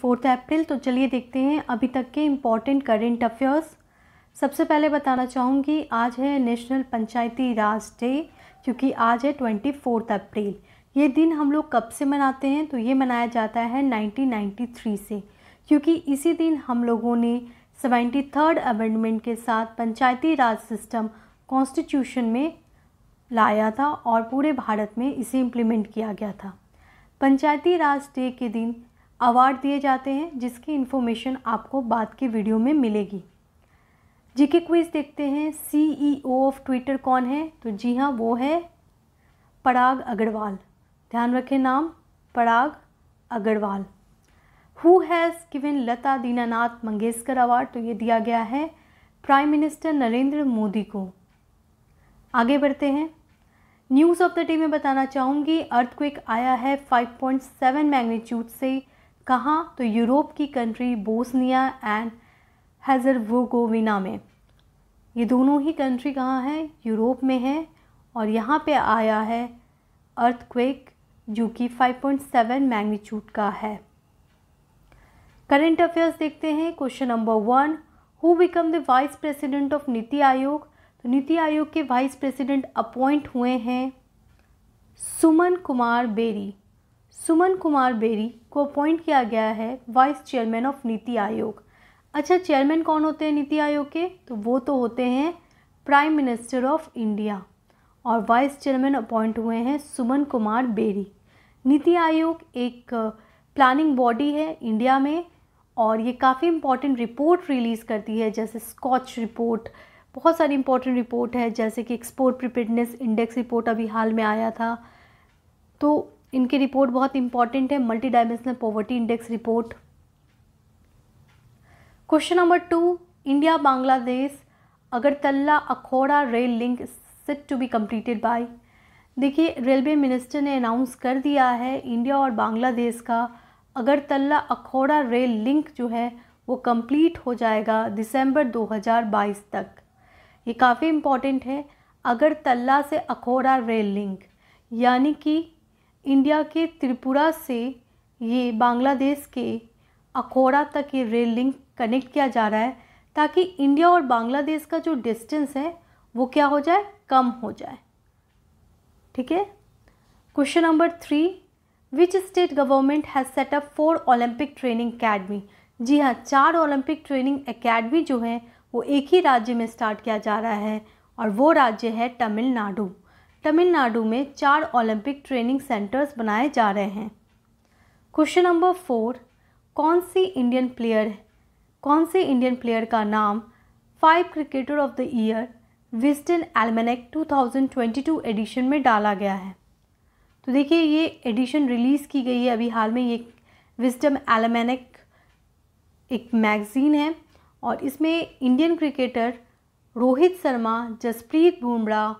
fourth April तो चलिए देखते हैं अभी तक के इम्पॉर्टेंट करेंट अफेयर्स सबसे पहले बताना चाहूँगी आज है नेशनल पंचायती राज डे क्योंकि आज है ट्वेंटी फोर्थ अप्रैल ये दिन हम लोग कब से मनाते हैं तो ये मनाया जाता है 1993 से क्योंकि इसी दिन हम लोगों ने सेवेंटी थर्ड अमेंडमेंट के साथ पंचायती राज सिस्टम कॉन्स्टिट्यूशन में लाया था और पूरे भारत में इसे इम्प्लीमेंट किया गया था पंचायती राज डे के दिन अवार्ड दिए जाते हैं जिसकी इन्फॉर्मेशन आपको बाद की वीडियो में मिलेगी जी के क्विज़ देखते हैं ओ ऑफ ट्विटर कौन है तो जी हाँ वो है पराग अग्रवाल ध्यान रखें नाम Parag Agarwal who has given Lata Dinanath Mangeshkar award तो ये दिया गया है प्राइम मिनिस्टर नरेंद्र मोदी को आगे बढ़ते हैं न्यूज़ ऑफ द डे में बताना चाहूँगी अर्थक्विक आया है 5.7 मैग्नीट्यूड से कहाँ तो यूरोप की कंट्री बोस्निया एंड हेजरवोगोविना में ये दोनों ही कंट्री कहाँ हैं यूरोप में है और यहाँ पे आया है अर्थक्वेक जो कि 5.7 मैग्नीट्यूड का है करंट अफेयर्स देखते हैं question number one who become the vice president of NITI Aayog तो नीति आयोग के वाइस प्रेसिडेंट अपॉइंट हुए हैं सुमन कुमार बेरी सुमन कुमार बेरी को अपॉइंट किया गया है वाइस चेयरमैन ऑफ नीति आयोग अच्छा चेयरमैन कौन होते हैं नीति आयोग के तो वो तो होते हैं प्राइम मिनिस्टर ऑफ इंडिया और वाइस चेयरमैन अपॉइंट हुए हैं सुमन कुमार बेरी नीति आयोग एक प्लानिंग बॉडी है इंडिया में और ये काफ़ी इम्पॉर्टेंट रिपोर्ट रिलीज़ करती है जैसे स्कॉच रिपोर्ट बहुत सारी इम्पॉर्टेंट रिपोर्ट है जैसे कि एक्सपोर्ट प्रिपेडनेस इंडेक्स रिपोर्ट अभी हाल में आया था तो इनकी रिपोर्ट बहुत इंपॉर्टेंट है multi dimensional poverty index report question number two India Bangladesh Agartala Akhaura rail link set to be completed by देखिए रेलवे मिनिस्टर ने अनाउंस कर दिया है इंडिया और बांग्लादेश का अगरतला अखोड़ा रेल लिंक जो है वो कंप्लीट हो जाएगा दिसंबर 2022 तक ये काफ़ी इम्पॉर्टेंट है अगरतला से अखोड़ा रेल लिंक यानी कि इंडिया के त्रिपुरा से ये बांग्लादेश के अखोड़ा तक ये रेल लिंक कनेक्ट किया जा रहा है ताकि इंडिया और बांग्लादेश का जो डिस्टेंस है वो क्या हो जाए कम हो जाए ठीक है question number three which state government has set up four Olympic training academy जी हाँ चार ओलंपिक ट्रेनिंग अकेडमी जो है वो एक ही राज्य में स्टार्ट किया जा रहा है और वो राज्य है तमिलनाडु तमिलनाडु में चार ओलंपिक ट्रेनिंग सेंटर्स बनाए जा रहे हैं क्वेश्चन नंबर फोर कौन सी इंडियन प्लेयर कौन से इंडियन प्लेयर का नाम five cricketer of the year Wisden Almanack 2022 edition में डाला गया है तो देखिए ये एडिशन रिलीज़ की गई है अभी हाल में ये विस्टम एलमेनेक एक मैगज़ीन है और इसमें इंडियन क्रिकेटर रोहित शर्मा जसप्रीत बुमराह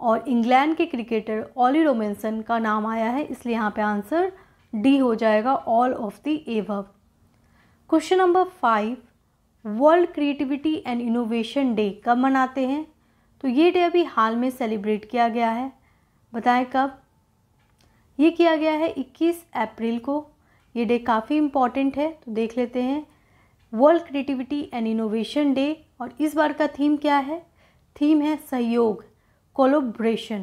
और इंग्लैंड के क्रिकेटर ऑली रोमेंसन का नाम आया है इसलिए यहाँ पे आंसर डी हो जाएगा all of the above question number five world creativity and innovation day कब मनाते हैं तो ये डे अभी हाल में सेलिब्रेट किया गया है बताएं कब ये किया गया है 21 अप्रैल को ये डे काफ़ी इम्पॉर्टेंट है तो देख लेते हैं world creativity and innovation day और इस बार का थीम क्या है थीम है सहयोग collaboration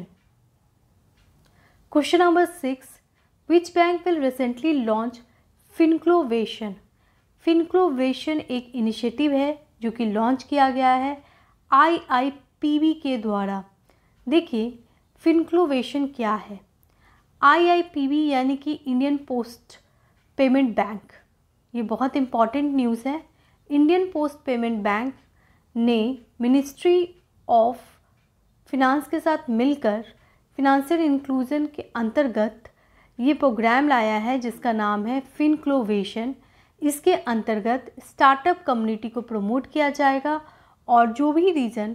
question number six which bank will recently launch Fincluvation Fincluvation एक इनिशिएटिव है जो कि लॉन्च किया गया है आईआईपीबी के द्वारा देखिए फिनक्लोवेशन क्या है आईआईपीबी यानी कि इंडियन पोस्ट पेमेंट बैंक ये बहुत इम्पॉर्टेंट न्यूज़ है इंडियन पोस्ट पेमेंट बैंक ने मिनिस्ट्री ऑफ फिनांस के साथ मिलकर फिनांशियल इंक्लूजन के अंतर्गत ये प्रोग्राम लाया है जिसका नाम है फिनक्लोवेशन इसके अंतर्गत स्टार्टअप कम्युनिटी को प्रमोट किया जाएगा और जो भी रीज़न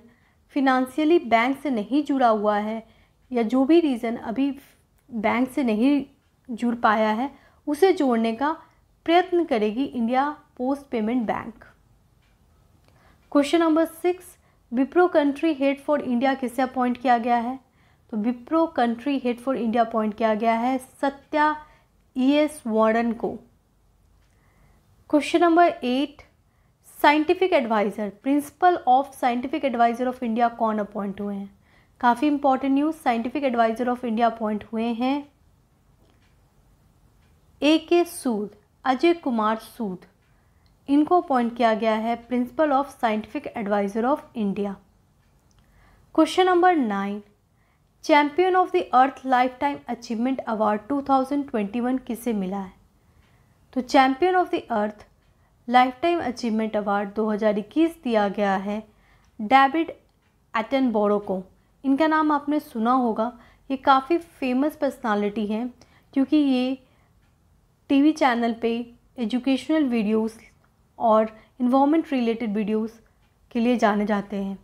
फिनंशियली बैंक से नहीं जुड़ा हुआ है या जो भी रीज़न अभी बैंक से नहीं जुड़ पाया है उसे जोड़ने का प्रयत्न करेगी India post payment bank question number six Wipro country head for India किससे अपॉइंट किया गया है तो Wipro country head for India appoint किया गया है सत्या ई एस वार्डन को question number eight scientific adviser principal of scientific adviser of India कौन अपॉइंट हुए हैं काफ़ी important news scientific adviser of India appoint हुए हैं ए के सूद अजय कुमार सूद इनको अपॉइंट किया गया है principal of scientific adviser of India question number nine champion of the earth lifetime achievement award 2021 किसे मिला है तो champion of the earth lifetime achievement award 2021 दिया गया है डेविड एटन बोरो को इनका नाम आपने सुना होगा ये काफ़ी फेमस पर्सनालिटी हैं क्योंकि ये टीवी चैनल पे एजुकेशनल वीडियोस और इन्वामेंट रिलेटेड वीडियोस के लिए जाने जाते हैं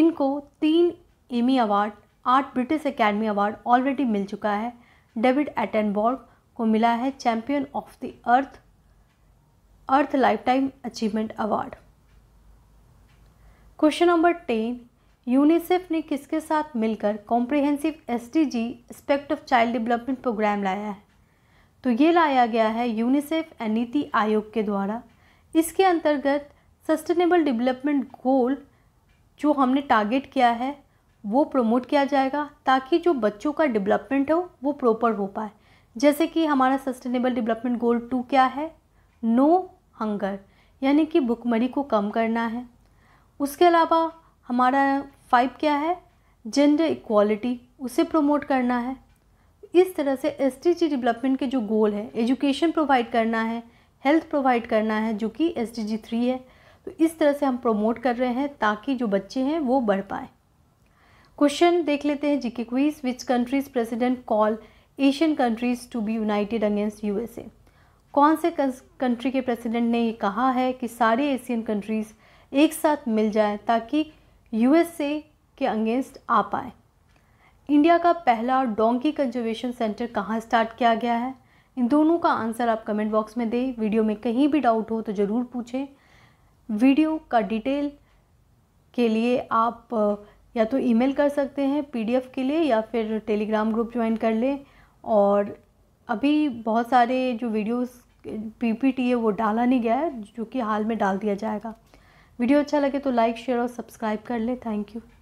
इनको तीन एमी अवार्ड आठ ब्रिटिश एकेडमी अवार्ड ऑलरेडी मिल चुका है डेविड एटनबॉर्ग को मिला है champion of the earth earth lifetime achievement award question number ten UNICEF ने किसके साथ मिलकर comprehensive S D G aspect of child development programme लाया है तो ये लाया गया है यूनिसेफ एंड नीति आयोग के द्वारा इसके अंतर्गत सस्टेनेबल डेवलपमेंट गोल जो हमने टारगेट किया है वो प्रमोट किया जाएगा ताकि जो बच्चों का डेवलपमेंट हो वो प्रॉपर हो पाए जैसे कि हमारा सस्टेनेबल डेवलपमेंट गोल टू क्या है नो हंगर यानी कि भुखमरी को कम करना है उसके अलावा हमारा फाइव क्या है जेंडर इक्वालिटी उसे प्रमोट करना है इस तरह से एस डेवलपमेंट के जो गोल है एजुकेशन प्रोवाइड करना है हेल्थ प्रोवाइड करना है जो कि एस डी थ्री है तो इस तरह से हम प्रमोट कर रहे हैं ताकि जो बच्चे हैं वो बढ़ पाएँ क्वेश्चन देख लेते हैं GK quiz which countries president call Asian countries to be united against a कौन से कंट्री के प्रेसिडेंट ने ये कहा है कि सारे एशियन कंट्रीज एक साथ मिल जाए ताकि ए के अगेंस्ट आ पाए इंडिया का पहला डोंकी कंजर्वेशन सेंटर कहाँ स्टार्ट किया गया है इन दोनों का आंसर आप कमेंट बॉक्स में दें वीडियो में कहीं भी डाउट हो तो ज़रूर पूछें वीडियो का डिटेल के लिए आप या तो ईमेल कर सकते हैं पीडीएफ के लिए या फिर टेलीग्राम ग्रुप ज्वाइन कर लें और अभी बहुत सारे जो वीडियोस पीपीटी है वो डाला नहीं गया है जो कि हाल में डाल दिया जाएगा वीडियो अच्छा लगे तो लाइक शेयर और सब्सक्राइब कर लें थैंक यू